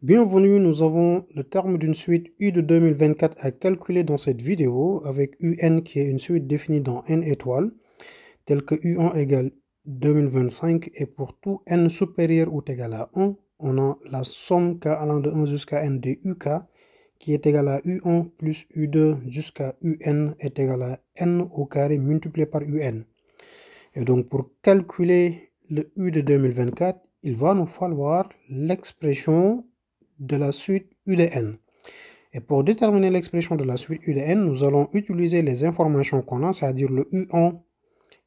Bienvenue, nous avons le terme d'une suite U de 2024 à calculer dans cette vidéo avec UN qui est une suite définie dans N étoiles, telle que U1 égale 2025 et pour tout N supérieur ou égal à 1, on a la somme K allant de 1 jusqu'à N de UK qui est égal à U1 plus U2 jusqu'à UN est égal à N au carré multiplié par UN. Et donc pour calculer le U de 2024, il va nous falloir l'expression de la suite UDN. Et pour déterminer l'expression de la suite UDN, nous allons utiliser les informations qu'on a, c'est-à-dire le U 1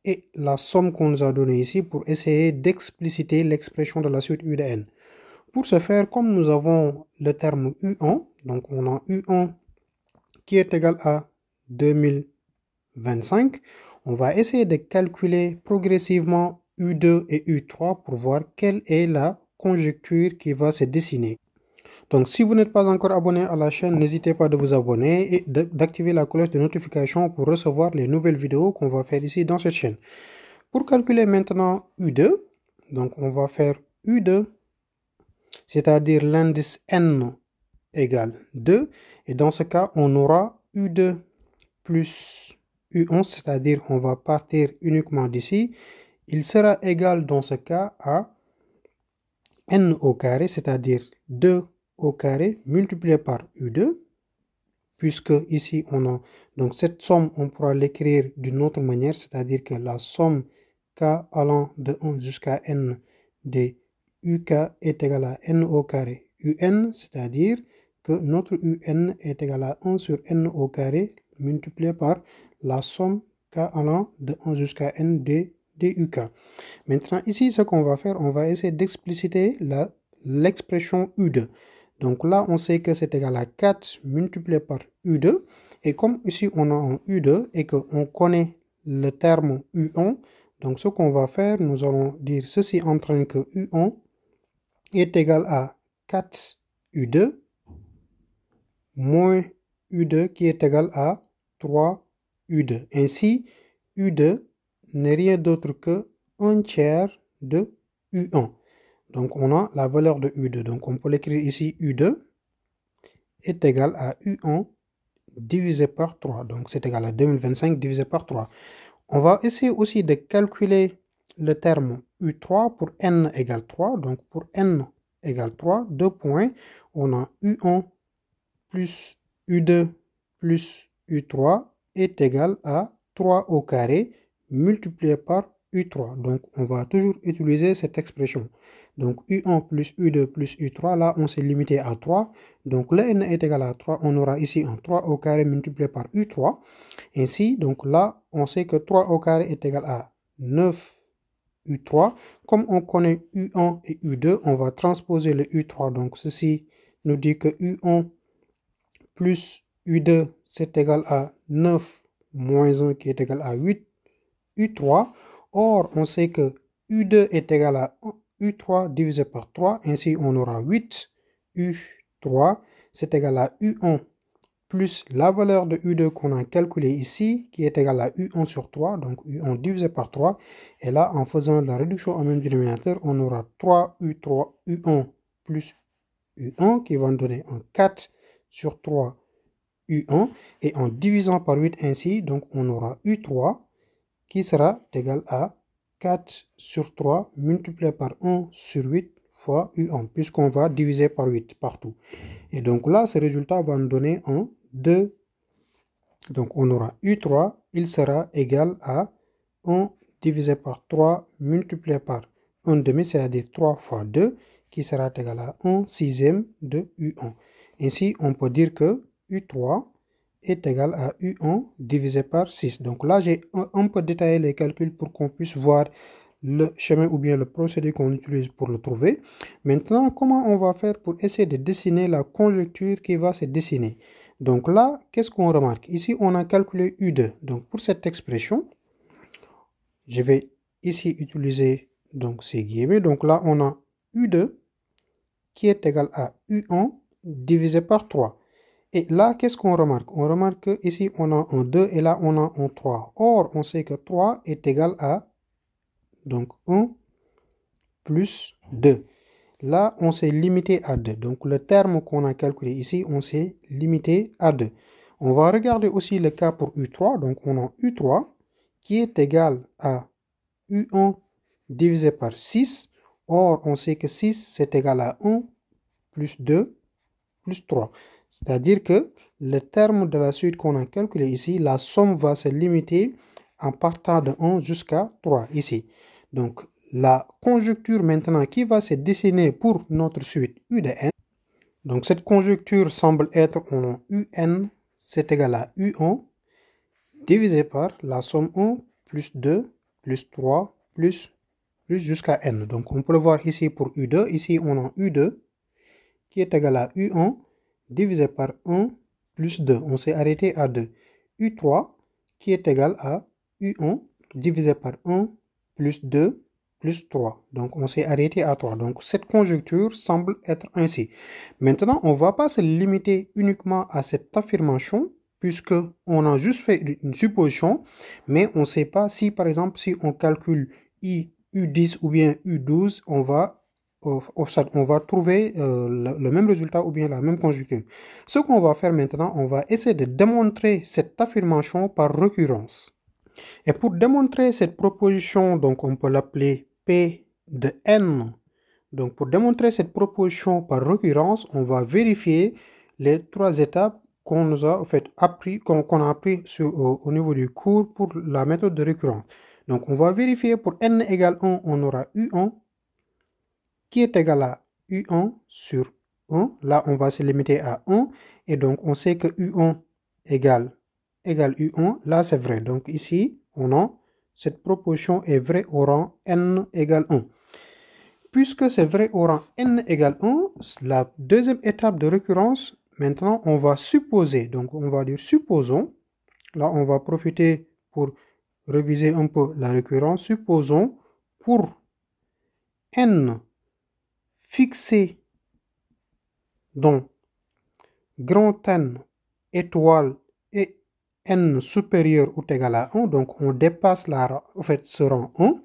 et la somme qu'on nous a donnée ici pour essayer d'expliciter l'expression de la suite UDN. Pour ce faire, comme nous avons le terme U1, donc on a U1 qui est égal à 2025, on va essayer de calculer progressivement U2 et U3 pour voir quelle est la conjecture qui va se dessiner. Donc si vous n'êtes pas encore abonné à la chaîne, n'hésitez pas de vous abonner et d'activer la cloche de notification pour recevoir les nouvelles vidéos qu'on va faire ici dans cette chaîne. Pour calculer maintenant U2, donc on va faire U2, c'est-à-dire l'indice N égale 2. Et dans ce cas, on aura U2 plus U11, c'est-à-dire on va partir uniquement d'ici. Il sera égal dans ce cas à N au carré, c'est-à-dire 2 au carré multiplié par U2, puisque ici on a donc cette somme, on pourra l'écrire d'une autre manière, c'est-à-dire que la somme k allant de 1 jusqu'à n des uk est égale à n au carré un, c'est-à-dire que notre un est égal à 1 sur n au carré multiplié par la somme k allant de 1 jusqu'à n des uk. Maintenant ici, ce qu'on va faire, on va essayer d'expliciter l'expression u2. Donc là, on sait que c'est égal à 4 multiplié par U2. Et comme ici, on a un U2 et qu'on connaît le terme U1, donc ce qu'on va faire, nous allons dire ceci en train que U1 est égal à 4 U2 moins U2 qui est égal à 3 U2. Ainsi, U2 n'est rien d'autre que 1 tiers de U1. Donc on a la valeur de U2. Donc on peut l'écrire ici U2 est égal à U1 divisé par 3. Donc c'est égal à 2025 divisé par 3. On va essayer aussi de calculer le terme U3 pour n égale 3. Donc pour n égale 3, deux points, on a U1 plus U2 plus U3 est égal à 3 au carré multiplié par U3. Donc, on va toujours utiliser cette expression. Donc, U1 plus U2 plus U3, là, on s'est limité à 3. Donc, le n est égal à 3. On aura ici un 3 au carré multiplié par U3. Ainsi, donc là, on sait que 3 au carré est égal à 9 U3. Comme on connaît U1 et U2, on va transposer le U3. Donc, ceci nous dit que U1 plus U2, c'est égal à 9 moins 1 qui est égal à 8 U3. Or, on sait que U2 est égal à U3 divisé par 3. Ainsi, on aura 8 U3. C'est égal à U1 plus la valeur de U2 qu'on a calculée ici, qui est égal à U1 sur 3, donc U1 divisé par 3. Et là, en faisant la réduction au même dénominateur, on aura 3 U3 U1 plus U1 qui va nous donner un 4 sur 3 U1. Et en divisant par 8 ainsi, donc on aura U3 qui sera égal à 4 sur 3 multiplié par 1 sur 8 fois U1, puisqu'on va diviser par 8 partout. Et donc là, ce résultat va nous donner un 2. Donc on aura U3, il sera égal à 1 divisé par 3 multiplié par 1 demi, c'est-à-dire 3 fois 2, qui sera égal à 1 sixième de U1. Ainsi, on peut dire que U3 est égal à U1 divisé par 6. Donc là, j'ai un peu détaillé les calculs pour qu'on puisse voir le chemin ou bien le procédé qu'on utilise pour le trouver. Maintenant, comment on va faire pour essayer de dessiner la conjecture qui va se dessiner Donc là, qu'est-ce qu'on remarque Ici, on a calculé U2. Donc pour cette expression, je vais ici utiliser donc ces guillemets. Donc là, on a U2 qui est égal à U1 divisé par 3. Et là, qu'est-ce qu'on remarque On remarque qu'ici, on a un 2 et là, on a un 3. Or, on sait que 3 est égal à donc 1 plus 2. Là, on s'est limité à 2. Donc, le terme qu'on a calculé ici, on s'est limité à 2. On va regarder aussi le cas pour U3. Donc, on a U3 qui est égal à U1 divisé par 6. Or, on sait que 6, c'est égal à 1 plus 2 plus 3. C'est-à-dire que le terme de la suite qu'on a calculé ici, la somme va se limiter en partant de 1 jusqu'à 3 ici. Donc, la conjecture maintenant qui va se dessiner pour notre suite U de n. Donc, cette conjecture semble être en UN, c'est égal à U1 divisé par la somme 1 plus 2 plus 3 plus, plus jusqu'à n. Donc, on peut le voir ici pour U2. Ici, on a U2 qui est égal à U1 divisé par 1 plus 2. On s'est arrêté à 2. U3 qui est égal à U1 divisé par 1 plus 2 plus 3. Donc, on s'est arrêté à 3. Donc, cette conjecture semble être ainsi. Maintenant, on ne va pas se limiter uniquement à cette affirmation puisque on a juste fait une supposition, mais on ne sait pas si, par exemple, si on calcule I, U10 ou bien U12, on va on va trouver euh, le même résultat ou bien la même conjoncture Ce qu'on va faire maintenant, on va essayer de démontrer cette affirmation par récurrence. Et pour démontrer cette proposition, donc on peut l'appeler P de N. Donc pour démontrer cette proposition par récurrence, on va vérifier les trois étapes qu'on nous a fait appris, qu'on a appris sur, au, niveau du cours pour la méthode de récurrence. Donc on va vérifier pour n égale 1, on aura U1 qui est égal à U1 sur 1. Là, on va se limiter à 1. Et donc, on sait que U1 égale, U1. Là, c'est vrai. Donc, ici, on a cette proportion est vraie au rang n égale 1. Puisque c'est vrai au rang n égale 1, la deuxième étape de récurrence, maintenant, on va supposer. Donc, on va dire supposons. Là, on va profiter pour reviser un peu la récurrence. Supposons pour n fixé dans grand N étoile et N supérieur ou égal à 1, donc on dépasse la, fait, ce rang 1.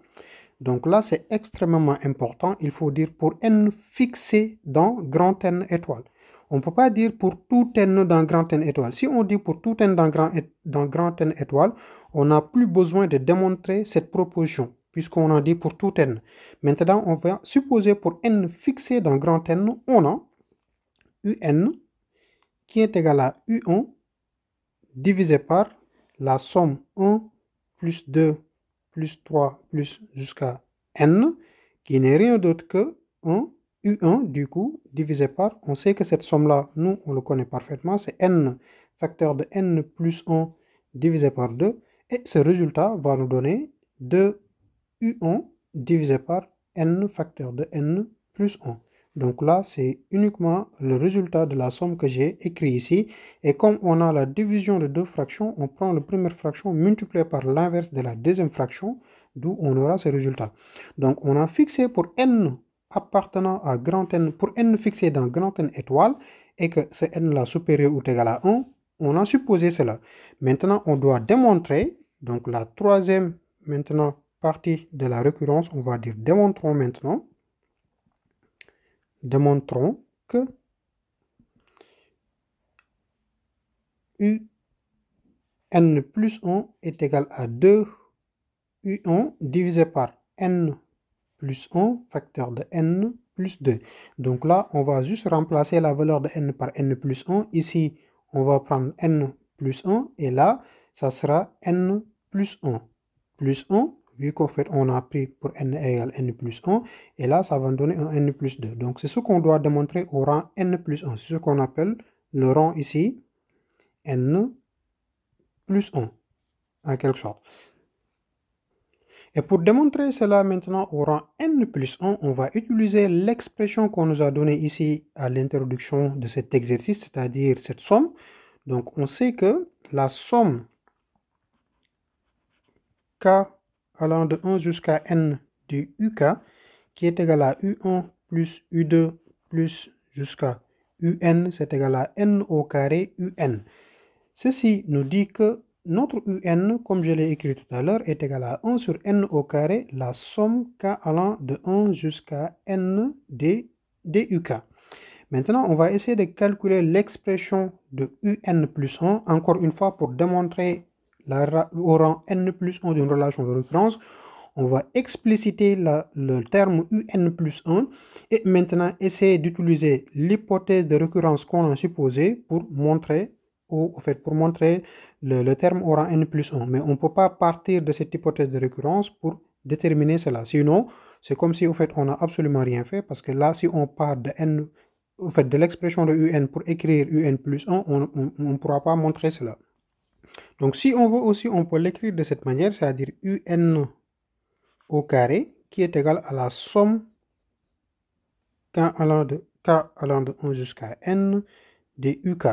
Donc là, c'est extrêmement important. Il faut dire pour N fixé dans grand N étoile. On ne peut pas dire pour tout n dans grand n étoile. Si on dit pour tout n dans grand, dans grand n étoile, on n'a plus besoin de démontrer cette proposition puisqu'on a dit pour tout n. Maintenant, on va supposer pour n fixé dans grand N, on a un qui est égal à u1 divisé par la somme 1 plus 2 plus 3 plus jusqu'à n qui n'est rien d'autre que 1 u1 du coup divisé par on sait que cette somme là nous on le connaît parfaitement c'est n facteur de n plus 1 divisé par 2 et ce résultat va nous donner 2 U1 divisé par n facteur de n plus 1. Donc là, c'est uniquement le résultat de la somme que j'ai écrit ici. Et comme on a la division de deux fractions, on prend la première fraction multipliée par l'inverse de la deuxième fraction, d'où on aura ce résultat. Donc on a fixé pour n appartenant à grand N, pour n fixé dans grand N étoile, et que ce n-là supérieur ou égal à 1, on a supposé cela. Maintenant, on doit démontrer, donc la troisième, maintenant, de la récurrence, on va dire démontrons maintenant. Démontrons que UN plus 1 est égal à 2 U1 divisé par N plus 1 facteur de N plus 2. Donc là, on va juste remplacer la valeur de N par N plus 1. Ici, on va prendre N plus 1 et là, ça sera N plus 1 plus 1 vu qu'en fait on a pris pour n égale n plus 1, et là ça va nous donner un n plus 2. Donc c'est ce qu'on doit démontrer au rang n plus 1, c'est ce qu'on appelle le rang ici n plus 1, en quelque sorte. Et pour démontrer cela maintenant au rang n plus 1, on va utiliser l'expression qu'on nous a donnée ici à l'introduction de cet exercice, c'est-à-dire cette somme. Donc on sait que la somme k allant de 1 jusqu'à n du k qui est égal à u1 plus u2 plus jusqu'à un, c'est égal à n au carré un. Ceci nous dit que notre un, comme je l'ai écrit tout à l'heure, est égal à 1 sur n au carré, la somme k allant de 1 jusqu'à n de uk. Maintenant, on va essayer de calculer l'expression de un plus 1, encore une fois pour démontrer au rang n plus 1 d'une relation de récurrence, on va expliciter le terme un plus 1 et maintenant essayer d'utiliser l'hypothèse de récurrence qu'on a supposée pour montrer ou fait pour montrer le, terme au rang n plus 1. Mais on ne peut pas partir de cette hypothèse de récurrence pour déterminer cela. Sinon, c'est comme si fait on n'a absolument rien fait parce que là, si on part de n, fait de l'expression de un pour écrire un plus 1, on ne pourra pas montrer cela. Donc si on veut aussi, on peut l'écrire de cette manière, c'est-à-dire un au carré qui est égal à la somme k allant de, k allant de 1 jusqu'à n du uk.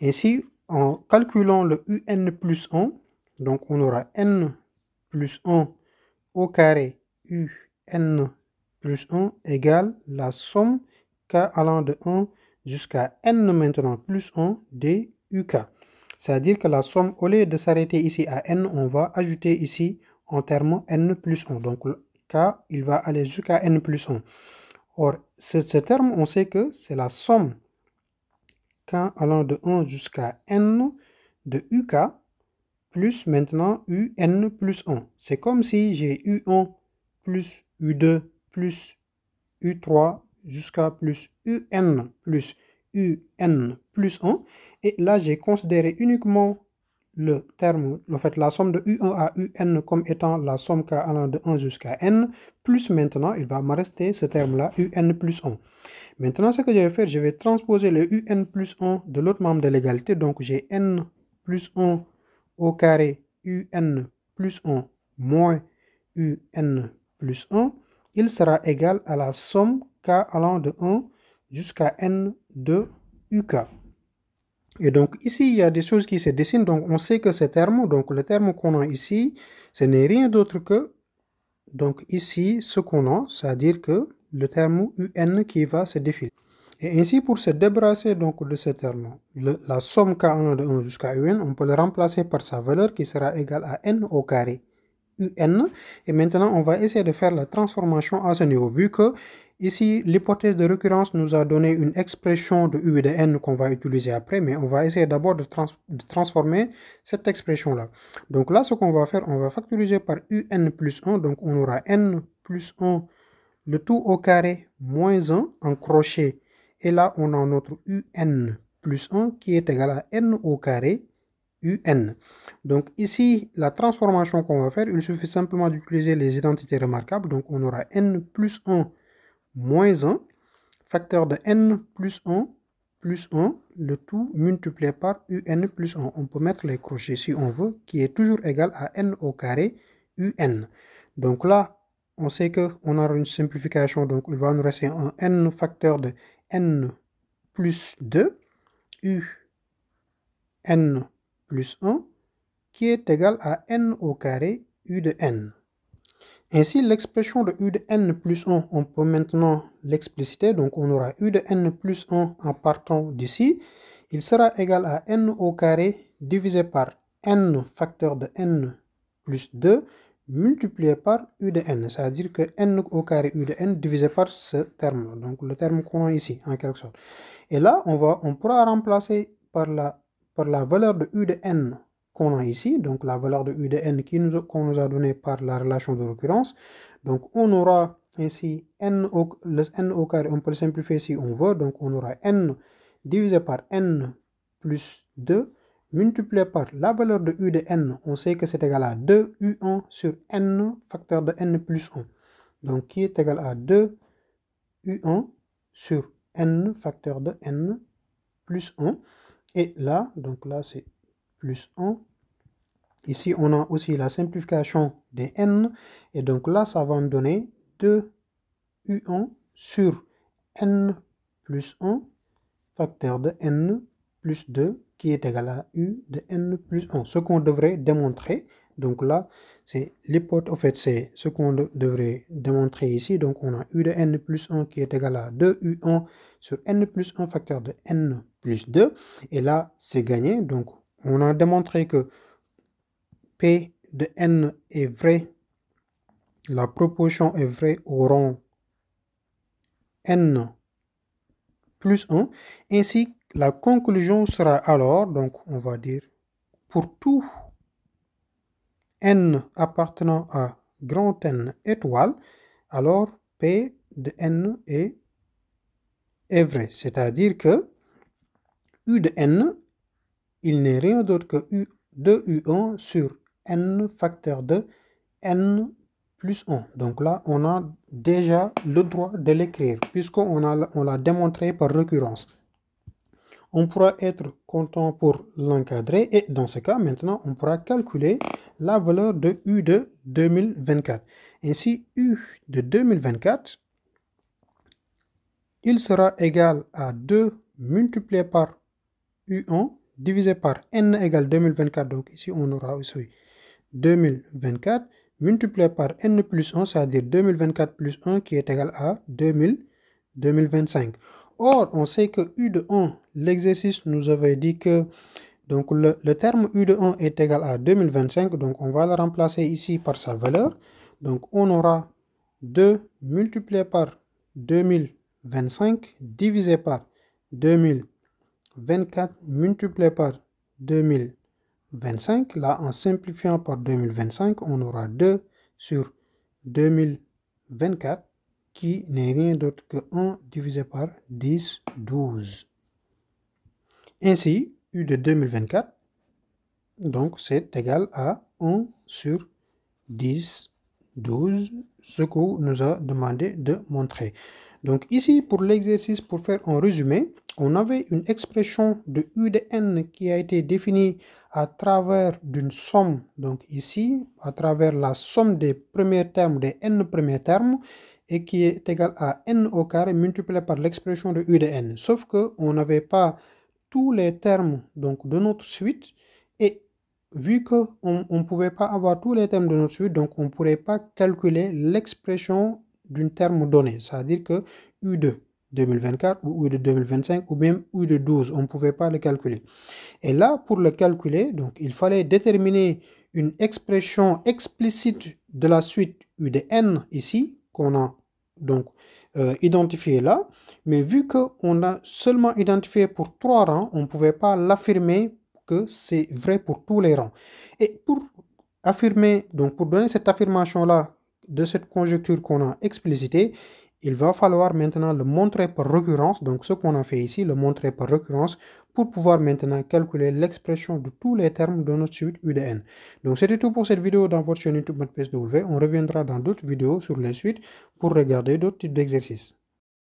Ainsi, en calculant le un plus 1, donc on aura n plus 1 au carré un plus 1 égale la somme k allant de 1 jusqu'à n maintenant plus 1 du uk. C'est-à-dire que la somme, au lieu de s'arrêter ici à n, on va ajouter ici en termes n plus 1. Donc, k, il va aller jusqu'à n plus 1. Or, ce, terme, on sait que c'est la somme k allant de 1 jusqu'à n de uk plus maintenant un plus 1. C'est comme si j'ai u1 plus u2 plus u3 jusqu'à plus un plus un plus 1. Et là, j'ai considéré uniquement le terme, le fait, la somme de U1 à UN comme étant la somme k allant de 1 jusqu'à N, plus maintenant, il va me rester ce terme-là, UN plus 1. Maintenant, ce que je vais faire, je vais transposer le UN plus 1 de l'autre membre de l'égalité, donc j'ai N plus 1 au carré UN plus 1 moins UN plus 1, il sera égal à la somme k allant de 1 jusqu'à n de UK. Et donc ici, il y a des choses qui se dessinent. Donc on sait que ce terme, donc le terme qu'on a ici, ce n'est rien d'autre que, donc ici, ce qu'on a, c'est-à-dire que le terme UN qui va se défiler. Et ainsi, pour se débarrasser donc de ce terme, la somme K1 de 1 jusqu'à UN, on peut le remplacer par sa valeur qui sera égale à N au carré. UN. Et maintenant, on va essayer de faire la transformation à ce niveau, vu que Ici, l'hypothèse de récurrence nous a donné une expression de U et de N qu'on va utiliser après, mais on va essayer d'abord de, transformer cette expression-là. Donc là, ce qu'on va faire, on va factoriser par UN plus 1, donc on aura N plus 1, le tout au carré, moins 1 en crochet. Et là, on a notre UN plus 1 qui est égal à N au carré UN. Donc ici, la transformation qu'on va faire, il suffit simplement d'utiliser les identités remarquables. Donc on aura N plus 1 moins 1, facteur de n plus 1 plus 1, le tout multiplié par un plus 1. On peut mettre les crochets si on veut, qui est toujours égal à n au carré un. Donc là, on sait qu'on a une simplification, donc il va nous rester un n facteur de n plus 2, u n plus 1, qui est égal à n au carré u de n. Ainsi, l'expression de U de n plus 1, on peut maintenant l'expliciter. Donc, on aura U de n plus 1 en partant d'ici. Il sera égal à n au carré divisé par n facteur de n plus 2 multiplié par U de n. C'est-à-dire que n au carré U de n divisé par ce terme. Donc, le terme qu'on a ici, en quelque sorte. Et là, on, va, on pourra remplacer par la, par la valeur de U de n qu'on a ici, donc la valeur de U de n qu'on nous a donnée par la relation de récurrence. Donc on aura ici n au, le n au carré, on peut le simplifier si on veut, donc on aura n divisé par n plus 2 multiplié par la valeur de U de n, on sait que c'est égal à 2U1 sur n facteur de n plus 1, donc qui est égal à 2U1 sur n facteur de n plus 1. Et là, donc là c'est plus 1. Ici, on a aussi la simplification des n. Et donc là, ça va me donner 2u1 sur n plus 1 facteur de n plus 2 qui est égal à u de n plus 1. Ce qu'on devrait démontrer, donc là, c'est l'hypothèse, en fait, c'est ce qu'on devrait démontrer ici. Donc on a u de n plus 1 qui est égal à 2u1 sur n plus 1 facteur de n plus 2. Et là, c'est gagné. Donc on a démontré que P de n est vrai. La proportion est vraie au rang n plus 1. Ainsi, la conclusion sera alors, donc on va dire, pour tout n appartenant à grand N étoile, alors P de n est, est vrai. C'est-à-dire que U de n il n'est rien d'autre que U, 2U1 sur n facteur de n plus 1. Donc là, on a déjà le droit de l'écrire, puisqu'on l'a a, on démontré par récurrence. On pourra être content pour l'encadrer, et dans ce cas, maintenant, on pourra calculer la valeur de U de 2024. Ainsi, U de 2024, il sera égal à 2 multiplié par U1 divisé par n égale 2024. Donc ici, on aura aussi 2024 multiplié par n plus 1, c'est-à-dire 2024 plus 1 qui est égal à 2000, 2025. Or, on sait que U de 1, l'exercice nous avait dit que donc le, terme U de 1 est égal à 2025, donc on va le remplacer ici par sa valeur. Donc on aura 2 multiplié par 2025 divisé par 2000 24 multiplié par 2025. Là, en simplifiant par 2025, on aura 2 sur 2024 qui n'est rien d'autre que 1 divisé par 10, 12. Ainsi, U de 2024, donc c'est égal à 1 sur 10, 12, ce qu'on nous a demandé de montrer. Donc ici, pour l'exercice, pour faire un résumé, on avait une expression de U de n qui a été définie à travers d'une somme, donc ici, à travers la somme des premiers termes, des n premiers termes, et qui est égale à n au carré multiplié par l'expression de U de n. Sauf que on n'avait pas tous les termes donc, de notre suite, et vu qu'on ne pouvait pas avoir tous les termes de notre suite, donc on ne pourrait pas calculer l'expression d'une terme donné, c'est-à-dire que U2 2024 ou U2 2025 ou même U2 12, on ne pouvait pas le calculer. Et là, pour le calculer, donc il fallait déterminer une expression explicite de la suite U de n ici, qu'on a donc euh, identifié là, mais vu qu'on a seulement identifié pour trois rangs, on ne pouvait pas l'affirmer que c'est vrai pour tous les rangs. Et pour affirmer, donc pour donner cette affirmation-là de cette conjecture qu'on a explicitée, il va falloir maintenant le montrer par récurrence, donc ce qu'on a fait ici, le montrer par récurrence, pour pouvoir maintenant calculer l'expression de tous les termes de notre suite UDN. Donc c'était tout pour cette vidéo dans votre chaîne YouTube MatPSW. On reviendra dans d'autres vidéos sur les suites pour regarder d'autres types d'exercices.